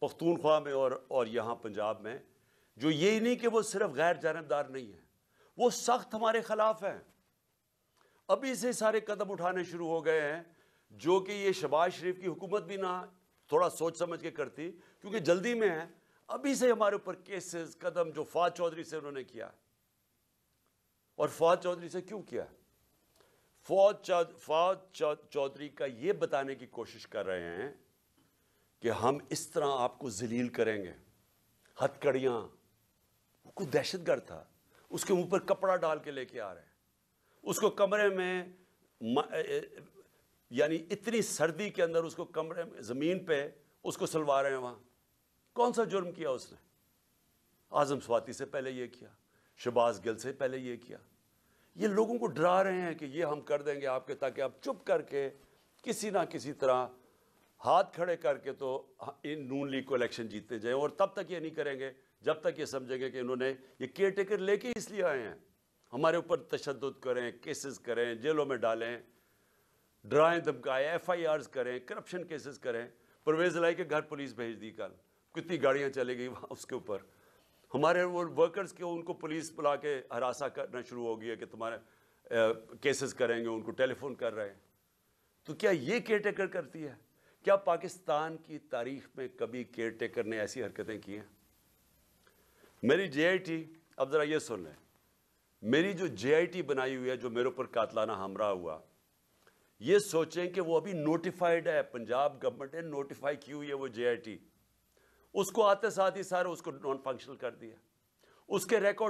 पख्तूनख्वा में और और यहाँ पंजाब में जो ये नहीं कि वो सिर्फ गैर जानबदार नहीं है वो सख्त हमारे ख़िलाफ़ हैं अभी से सारे कदम उठाने शुरू हो गए हैं जो कि ये शबाज शरीफ की हुकूमत भी ना थोड़ा सोच समझ के करती क्योंकि जल्दी में है अभी से हमारे ऊपर केसेस कदम जो फवाद चौधरी से उन्होंने किया और फवाद चौधरी से क्यों किया फौज फवाद चौधरी का ये बताने की कोशिश कर रहे हैं कि हम इस तरह आपको जलील करेंगे हथकड़ियाँ वो दहशतगर्द दहशत गर्द था उसके ऊपर कपड़ा डाल के लेके आ रहे हैं उसको कमरे में यानी इतनी सर्दी के अंदर उसको कमरे में ज़मीन पे उसको सलवा रहे हैं वहाँ कौन सा जुर्म किया उसने आज़म स्वाति से पहले ये किया शबाज गिल से पहले ये किया ये लोगों को डरा रहे हैं कि ये हम कर देंगे आपके ताकि आप चुप करके किसी ना किसी तरह हाथ खड़े करके तो इन नून लीग को इलेक्शन जीतते जाए और तब तक ये नहीं करेंगे जब तक ये समझेंगे कि इन्होंने ये केयर टेकर लेके इसलिए आए हैं हमारे ऊपर तशद करें केसेस करें जेलों में डालें डराएं धमकाएं एफ आई आर करें करप्शन केसेस करें परवेज लाई के घर पुलिस भेज दी कल कितनी गाड़ियाँ चले गई वहाँ उसके ऊपर हमारे वो वर्कर्स के उनको पुलिस बुला के हरासा करना शुरू हो गया कि तुम्हारे केसेस करेंगे उनको टेलीफोन कर रहे हैं तो क्या ये केयर टेकर करती है क्या पाकिस्तान की तारीख में कभी केयर टेकर ने ऐसी हरकतें की हैं मेरी टी अब ज़रा ये सुन लें मेरी जो टी बनाई हुई है जो मेरे ऊपर कातलाना हमरा हुआ ये सोचें कि वो अभी नोटिफाइड है पंजाब गवर्नमेंट ने नोटिफाई की हुई है वो टी उसको आते साथ ही सारे उसको नॉन फंक्शनल कर दिया उसके रिकॉर्ड